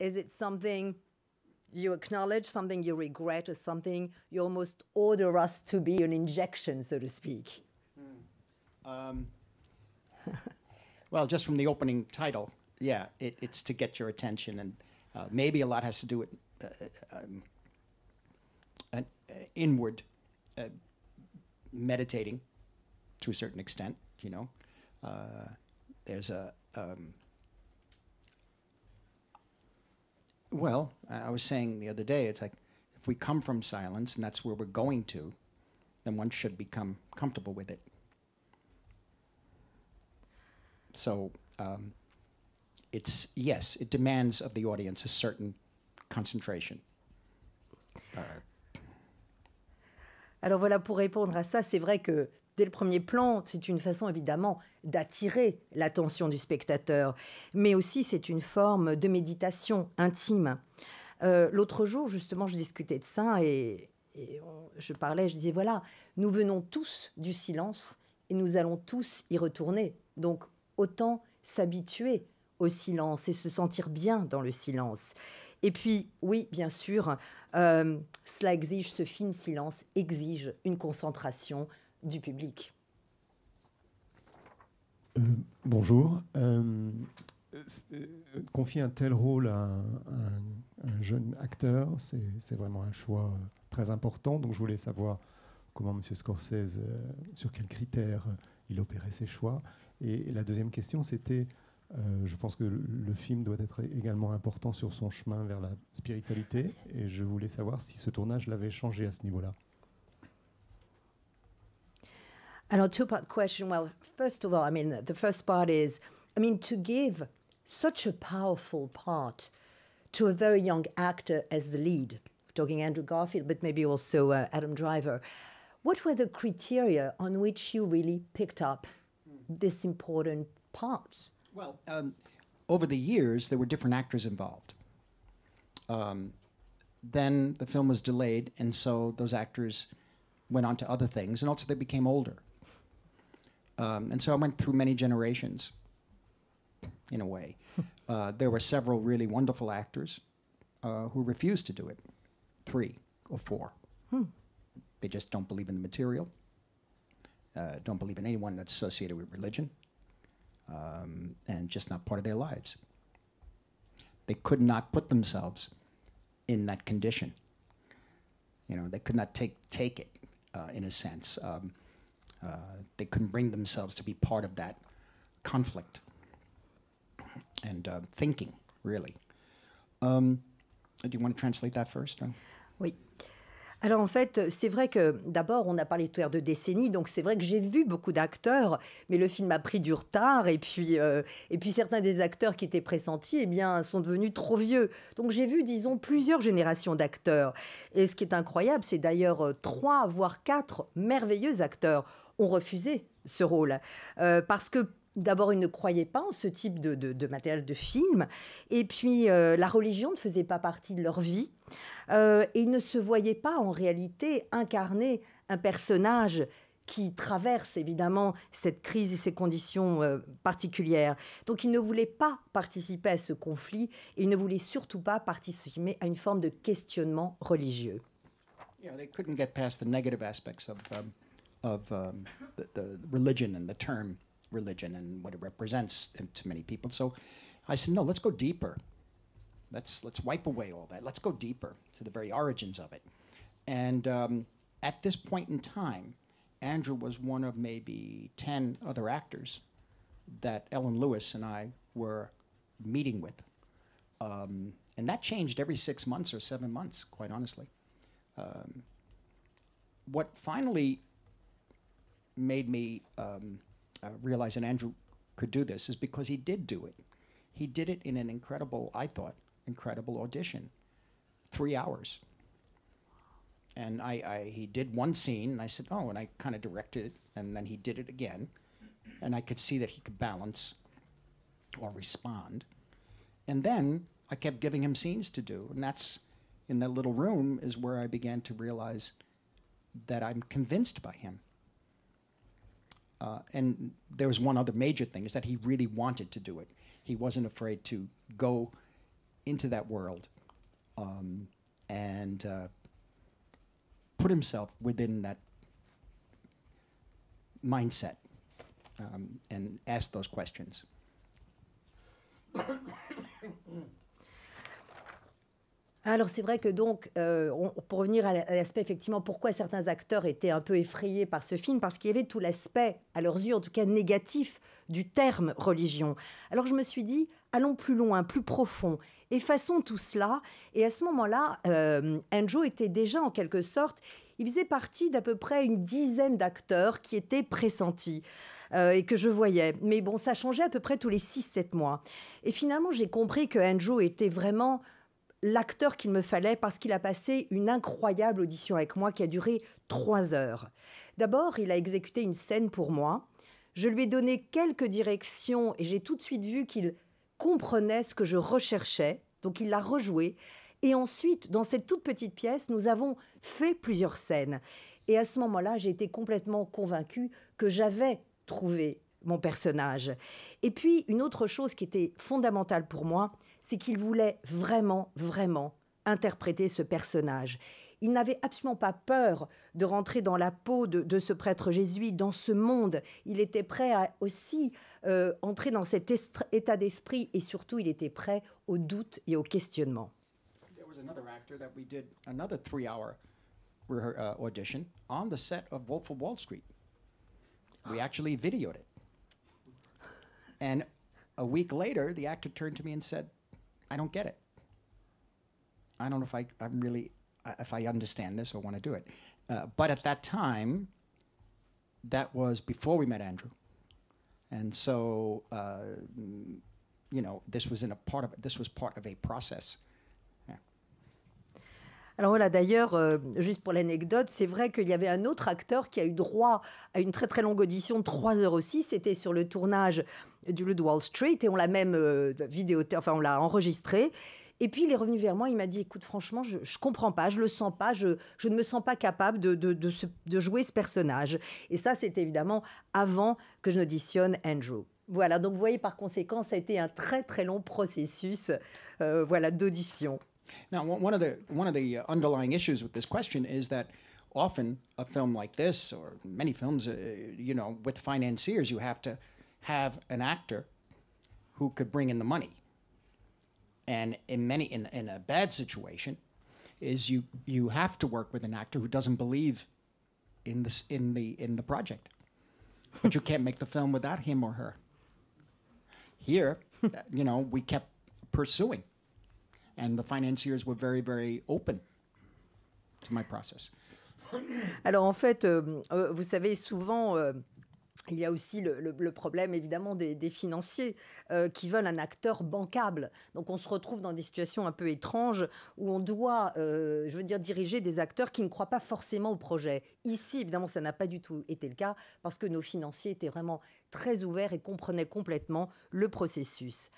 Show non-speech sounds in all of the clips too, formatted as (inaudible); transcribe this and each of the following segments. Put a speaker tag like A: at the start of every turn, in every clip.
A: Is it something you acknowledge, something you regret, or something you almost order us to be an injection, so to speak?
B: Hmm. Um, (laughs) well, just from the opening title, yeah, it, it's to get your attention, and uh, maybe a lot has to do with uh, um, an uh, inward uh, meditating to a certain extent, you know. Uh, there's a. Um, Well, I was saying the other day, it's like if we come from silence and that's where we're going to, then one should become comfortable with it. So um, it's, yes, it demands of the audience a certain concentration. Uh,
A: Alors voilà, pour répondre à ça, c'est vrai que le premier plan, c'est une façon évidemment d'attirer l'attention du spectateur, mais aussi c'est une forme de méditation intime. Euh, l'autre jour, justement, je discutais de ça et, je parlais, je disais, voilà, nous venons tous du silence et nous allons tous y retourner. Donc, autant s'habituer au silence et se sentir bien dans le silence. Et puis, oui, bien sûr, euh, cela exige, ce fin silence exige une concentration, du public.
B: Euh, bonjour. Euh, confier un tel rôle à un, jeune acteur, c'est vraiment un choix euh, très important. Donc je voulais savoir comment monsieur Scorsese, sur quels critères il opérait ses choix. Et, la deuxième question, c'était, je pense que le film doit être également important sur son chemin vers la spiritualité. Et je voulais savoir si ce tournage l'avait changé à ce niveau-là.
A: And our two part question well, first of all, I mean, the first part is I mean, to give such a powerful part to a very young actor as the lead, talking Andrew Garfield, but maybe also uh, Adam Driver, what were the criteria on which you really picked up this important part?
B: Well, um, over the years, there were different actors involved. Um, then the film was delayed, and so those actors went on to other things, and also they became older. Um, and so I went through many generations, in a way. (laughs) uh, there were several really wonderful actors uh, who refused to do it three or four. Hmm. They just don't believe in the material, uh, don't believe in anyone that's associated with religion, um, and just not part of their lives. They could not put themselves in that condition. You know, they could not take take it uh, in a sense. Um, uh, they couldn't bring themselves to be part of that conflict and uh, thinking, really. Um, do you want to translate that first? Or?
A: Alors en fait, c'est vrai que d'abord, on a parlé à l'heure de décennies, donc c'est vrai que j'ai vu beaucoup d'acteurs, mais le film a pris du retard, et puis, euh, et puis certains des acteurs qui étaient pressentis, eh bien, sont devenus trop vieux. Donc j'ai vu, disons, plusieurs générations d'acteurs. Et ce qui est incroyable, c'est d'ailleurs euh, trois, voire quatre merveilleux acteurs ont refusé ce rôle. Euh, parce que D'abord, ils ne croyaient pas en ce type de, matériel de film. Et puis, euh, la religion ne faisait pas partie de leur vie. Euh, et ils ne se voyaient pas, en réalité, incarner un personnage qui traverse évidemment cette crise et ces conditions euh, particulières. Donc ils ne voulaient pas participer à ce conflit et ils ne voulaient
B: surtout pas participer à une forme de questionnement religieux. aspects um, um, religion religion and what it represents to many people. So I said, no, let's go deeper. Let's let's wipe away all that. Let's go deeper to the very origins of it. And um, at this point in time, Andrew was one of maybe ten other actors that Ellen Lewis and I were meeting with. Um, and that changed every six months or seven months, quite honestly. Um, what finally made me um, uh, realize, and Andrew could do this, is because he did do it. He did it in an incredible, I thought, incredible audition, three hours. And I, I he did one scene, and I said, oh, and I kind of directed it, and then he did it again, and I could see that he could balance or respond. And then I kept giving him scenes to do, and that's in that little room is where I began to realize that I'm convinced by him. Uh, and there was one other major thing is that he really wanted to do it. He wasn't afraid to go into that world um, and uh, put himself within that mindset um, and ask those questions.
A: alors c'est vrai que donc, euh, pour revenir à l'aspect effectivement, pourquoi certains acteurs étaient un peu effrayés par ce film, parce qu'il y avait tout l'aspect, à leurs yeux en tout cas négatif, du terme religion. Alors je me suis dit, allons plus loin, plus profond, effaçons tout cela. Et à ce moment-là, euh, Anjo était déjà en quelque sorte, il faisait partie d'à peu près une dizaine d'acteurs qui étaient pressentis. Euh, et que je voyais. Mais bon, ça changeait à peu près tous les six, 7 mois. Et finalement, j'ai compris que Anjo était vraiment l'acteur qu'il me fallait parce qu'il a passé une incroyable audition avec moi qui a duré trois heures. D'abord, il a exécuté une scène pour moi. Je lui ai donné quelques directions et j'ai tout de suite vu qu'il comprenait ce que je recherchais. Donc il l'a rejoué. Et ensuite, dans cette toute petite pièce, nous avons fait plusieurs scènes. Et à ce moment-là, j'ai été complètement convaincue que j'avais trouvé mon personnage. Et puis, une autre chose qui était fondamentale pour moi, c'est qu'il voulait vraiment, vraiment interpréter ce personnage. Il n'avait absolument pas peur de rentrer dans la peau de, ce prêtre jésuite, dans ce monde. Il était prêt à aussi euh, entrer dans cet état d'esprit et surtout il était prêt aux doutes et au
B: questionnement. There was another actor that we did another three-hour autre uh, audition on the set of Wolf of Wall Street. We actually videoed it. And a week later, the actor turned to me and said, I don't get it. I don't know if I, I'm really, uh, if I understand this or want to do it. Uh, but at that time, that was before we met Andrew. And so, uh, you know, this was in a part of, this was part of a process Alors voilà, d'ailleurs, euh, juste pour l'anecdote, c'est
A: vrai qu'il y avait un autre acteur qui a eu droit à une très très longue audition 3 h aussi C'était sur le tournage du Le Wall Street et on l'a même euh, vidéo, enfin on l'a enregistré. Et puis il est revenu vers moi, il m'a dit écoute, franchement, je, ne comprends pas, je le sens pas, je, ne me sens pas capable de, jouer ce personnage. Et ça, c'est évidemment avant que je n'auditionne Andrew. Voilà, donc vous voyez par conséquent, ça a été un très très long processus euh, voilà,
B: d'audition. Now, one of the one of the uh, underlying issues with this question is that often a film like this, or many films, uh, you know, with financiers, you have to have an actor who could bring in the money. And in many in in a bad situation, is you you have to work with an actor who doesn't believe in this in the in the project, but you can't make the film without him or her. Here, (laughs) you know, we kept pursuing. And the financiers were very, very open to my process.
A: Alors en fait, euh, euh, vous savez, souvent... Euh, il y a aussi le, problème évidemment des, financiers qui veulent un acteur bancable. Donc on se retrouve dans des situations un peu étranges où on doit, je veux dire, diriger des acteurs qui ne croient pas forcément au projet. Ici, évidemment, ça n'a pas du tout été le cas parce que nos financiers étaient vraiment très ouverts et comprenaient complètement le processus.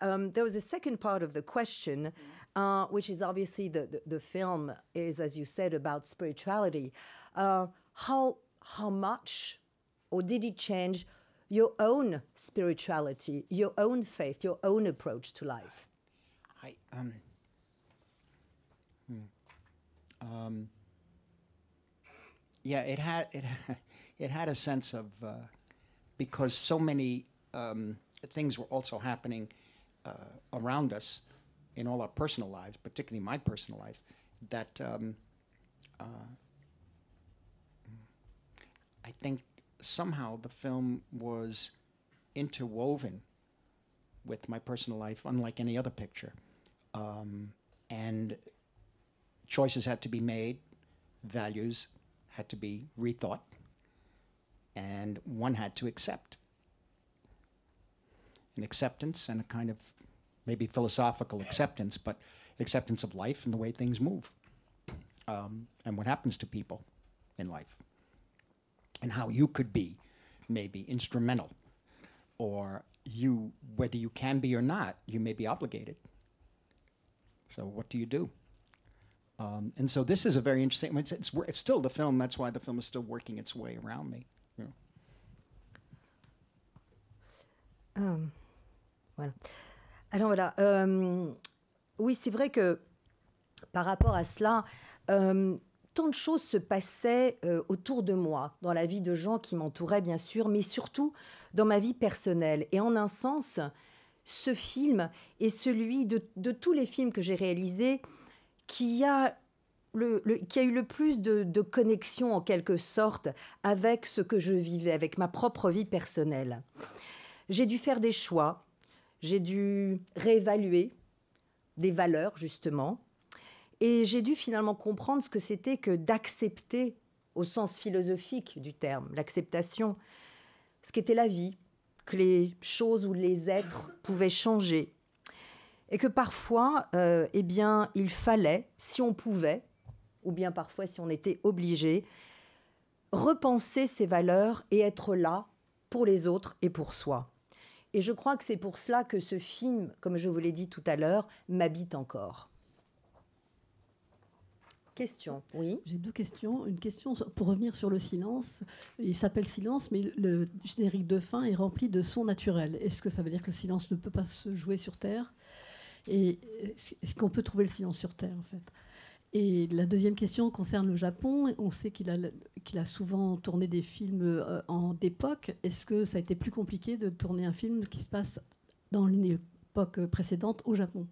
A: Um, there was a second part of the question, mm. uh, which is obviously the, the, the, film is, as you said, about spirituality. Uh, how, how much, or did it change your own spirituality, your own faith, your own approach to life?
B: I, um, hmm. um, yeah, it had, it, (laughs) it had a sense of, uh, because so many um, things were also happening uh, around us in all our personal lives, particularly my personal life, that um, uh, I think somehow the film was interwoven with my personal life, unlike any other picture. Um, and choices had to be made, values had to be rethought, and one had to accept. An acceptance and a kind of maybe philosophical acceptance, but acceptance of life and the way things move um, and what happens to people in life and how you could be maybe instrumental or you whether you can be or not you may be obligated so what do you do um, and so this is a very interesting it's, it's, it's, still the film that's why the film is still working its way around me Yeah.
A: um, well Alors voilà, euh, oui, c'est vrai que par rapport à cela, euh, tant de choses se passaient euh, autour de moi, dans la vie de gens qui m'entouraient bien sûr, mais surtout dans ma vie personnelle. Et en un sens, ce film est celui de, tous les films que j'ai réalisés qui a, eu le plus de connexion en quelque sorte avec ce que je vivais, avec ma propre vie personnelle. J'ai dû faire des choix j'ai dû réévaluer des valeurs, justement. Et j'ai dû finalement comprendre ce que c'était que d'accepter, au sens philosophique du terme, l'acceptation, ce qu'était la vie, que les choses ou les êtres pouvaient changer. Et que parfois, euh, eh bien, il fallait, si on pouvait, ou bien parfois si on était obligé, repenser ces valeurs et être là pour les autres et pour soi. Et je crois que c'est pour cela que ce film, comme je vous l'ai dit tout à l'heure, m'habite encore. Question, oui. J'ai deux questions. Une question pour revenir sur le silence. Il s'appelle silence, mais le générique de fin est rempli de sons naturels. Est-ce que ça veut dire que le silence ne peut pas se jouer sur Terre Et est-ce qu'on peut trouver le silence sur Terre, en fait et la deuxième question concerne le Japon. On sait qu'il a, souvent tourné des films euh, en époque. Est-ce que ça a été plus compliqué de tourner un film qui se passe dans une époque précédente au Japon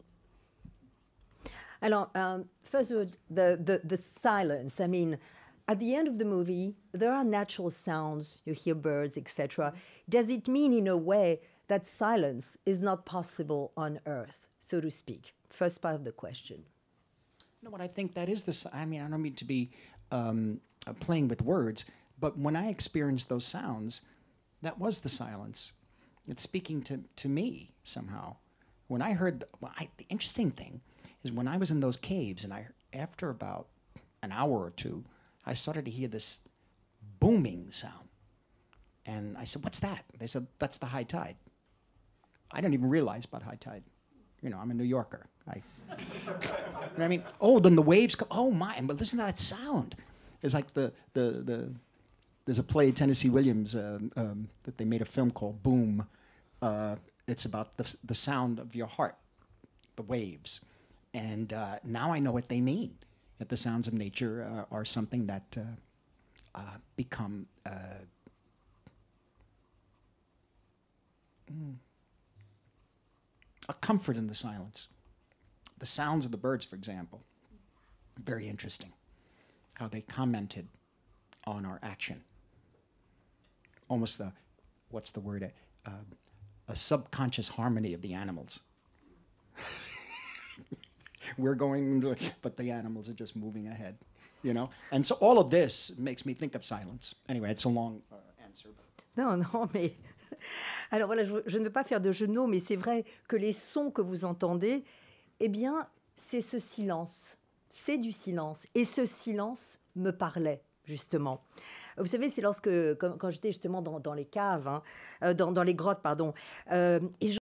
A: Alors, euh, first of all, the, the silence. I mean, at the end of the movie, there are natural sounds. You hear birds, etc. Does it mean, in a way, that silence is not possible on Earth, so to speak? First part of the question.
B: know what I think that is this. I mean, I don't mean to be um, uh, playing with words, but when I experienced those sounds, that was the silence. It's speaking to, to me somehow. When I heard, the, well, I, the interesting thing is when I was in those caves, and I after about an hour or two, I started to hear this booming sound. And I said, What's that? They said, That's the high tide. I didn't even realize about high tide. You know, I'm a New Yorker. I, you know I mean? Oh, then the waves come. Oh, my. But listen to that sound. It's like the, the, the there's a play, Tennessee Williams, uh, um, that they made a film called Boom. Uh, it's about the, the sound of your heart, the waves. And uh, now I know what they mean that the sounds of nature uh, are something that uh, uh, become. Mm a comfort in the silence. The sounds of the birds, for example, very interesting. How they commented on our action. Almost the, what's the word? Uh, uh a subconscious harmony of the animals. (laughs) We're going, but the animals are just moving ahead, you know. And so all of this makes me think of silence. Anyway, it's a long uh, answer. But. No, no, me. (laughs)
A: (laughs) Alors voilà, je, ne veux pas faire de genoux, mais c'est vrai que les sons que vous entendez, eh bien, c'est ce silence. C'est du silence. Et ce silence me parlait, justement. Vous savez, c'est lorsque, quand, j'étais justement dans, les caves, hein, euh, dans, les grottes, pardon, euh, et